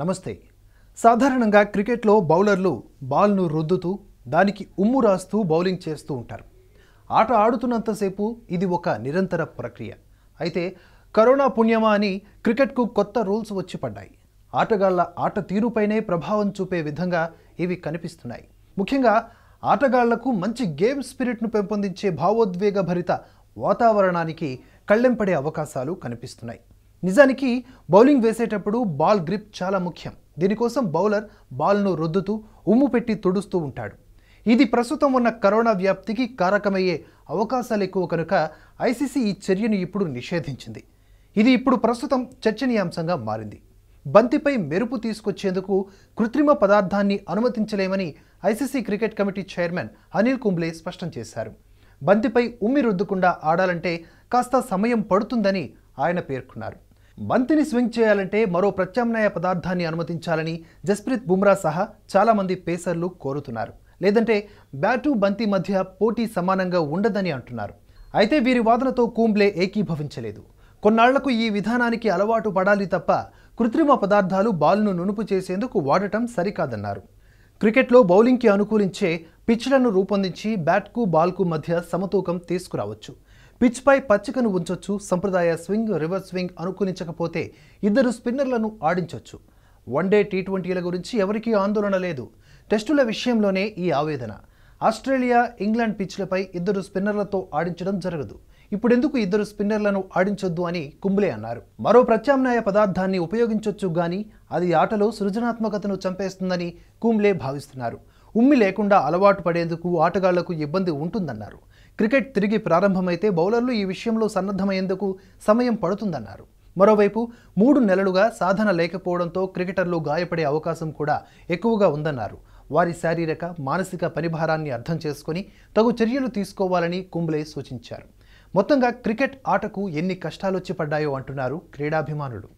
నమస్తే సాధారణంగా క్రికెట్లో బౌలర్లు బాల్ను రుద్దుతూ దానికి ఉమ్ము రాస్తూ బౌలింగ్ చేస్తూ ఉంటారు ఆట ఆడుతున్నంతసేపు ఇది ఒక నిరంతర ప్రక్రియ అయితే కరోనా పుణ్యమా అని క్రికెట్కు కొత్త రూల్స్ వచ్చి పడ్డాయి ఆటగాళ్ల ఆట తీరుపైనే ప్రభావం చూపే విధంగా ఇవి కనిపిస్తున్నాయి ముఖ్యంగా ఆటగాళ్లకు మంచి గేమ్ స్పిరిట్ను పెంపొందించే భావోద్వేగభరిత వాతావరణానికి కళ్ళెంపడే అవకాశాలు కనిపిస్తున్నాయి నిజానికి బౌలింగ్ వేసేటప్పుడు బాల్ గ్రిప్ చాలా ముఖ్యం దీనికోసం బౌలర్ బాల్ను రుద్దుతూ ఉమ్ము పెట్టి తుడుస్తూ ఉంటాడు ఇది ప్రస్తుతం ఉన్న కరోనా వ్యాప్తికి కారకమయ్యే అవకాశాలు ఎక్కువ కనుక ఐసీసీ ఈ చర్యను ఇప్పుడు నిషేధించింది ఇది ఇప్పుడు ప్రస్తుతం చర్చనీయాంశంగా మారింది బంతిపై మెరుపు తీసుకొచ్చేందుకు కృత్రిమ పదార్థాన్ని అనుమతించలేమని ICC cricket committee chairman Anil Kumble స్పష్టం చేశారు బంతిపై ఉమ్మి రుద్దుకుండా ఆడాలంటే కాస్త సమయం పడుతుందని ఆయన పేర్కొన్నారు బంతిని స్వింగ్ చేయాలంటే మరో ప్రత్యామ్నాయ పదార్థాన్ని అనుమతించాలని జస్ప్రీత్ బుమ్రా సహా చాలామంది పేసర్లు కోరుతున్నారు లేదంటే బ్యాటు బంతి మధ్య పోటీ సమానంగా ఉండదని అంటున్నారు అయితే వీరి వాదనతో కూంబ్లే ఏకీభవించలేదు కొన్నాళ్లకు ఈ విధానానికి అలవాటు పడాలి తప్ప కృత్రిమ పదార్థాలు బాల్ను నునుపు చేసేందుకు వాడటం సరికాదన్నారు క్రికెట్లో బౌలింగ్కి అనుకూలించే పిచ్లను రూపొందించి బ్యాట్కు బాల్కు మధ్య సమతూకం తీసుకురావచ్చు పిచ్పై పచ్చికను ఉంచొచ్చు సంప్రదాయ స్వింగ్ రివర్స్ స్వింగ్ అనుకూలించకపోతే ఇద్దరు స్పిన్నర్లను వన్ వన్డే టీ ట్వంటీల గురించి ఎవరికీ ఆందోళన లేదు టెస్టుల విషయంలోనే ఈ ఆవేదన ఆస్ట్రేలియా ఇంగ్లాండ్ పిచ్లపై ఇద్దరు స్పిన్నర్లతో ఆడించడం జరగదు ఇప్పుడెందుకు ఇద్దరు స్పిన్నర్లను ఆడించొద్దు అని కుంబ్లే అన్నారు మరో ప్రత్యామ్నాయ పదార్థాన్ని ఉపయోగించొచ్చు గాని అది ఆటలో సృజనాత్మకతను చంపేస్తుందని కుంబ్లే భావిస్తున్నారు ఉమ్మి లేకుండా అలవాటు పడేందుకు ఆటగాళ్లకు ఇబ్బంది ఉంటుందన్నారు క్రికెట్ తిరిగి ప్రారంభమైతే బౌలర్లు ఈ విషయంలో సన్నద్ధమయ్యేందుకు సమయం పడుతుందన్నారు మరోవైపు మూడు నెలలుగా సాధన లేకపోవడంతో క్రికెటర్లు గాయపడే అవకాశం కూడా ఎక్కువగా ఉందన్నారు వారి శారీరక మానసిక పరిభారాన్ని అర్థం చేసుకుని తగు చర్యలు తీసుకోవాలని కుంబ్లే సూచించారు మొత్తంగా క్రికెట్ ఆటకు ఎన్ని కష్టాలొచ్చి పడ్డాయో అంటున్నారు క్రీడాభిమానులు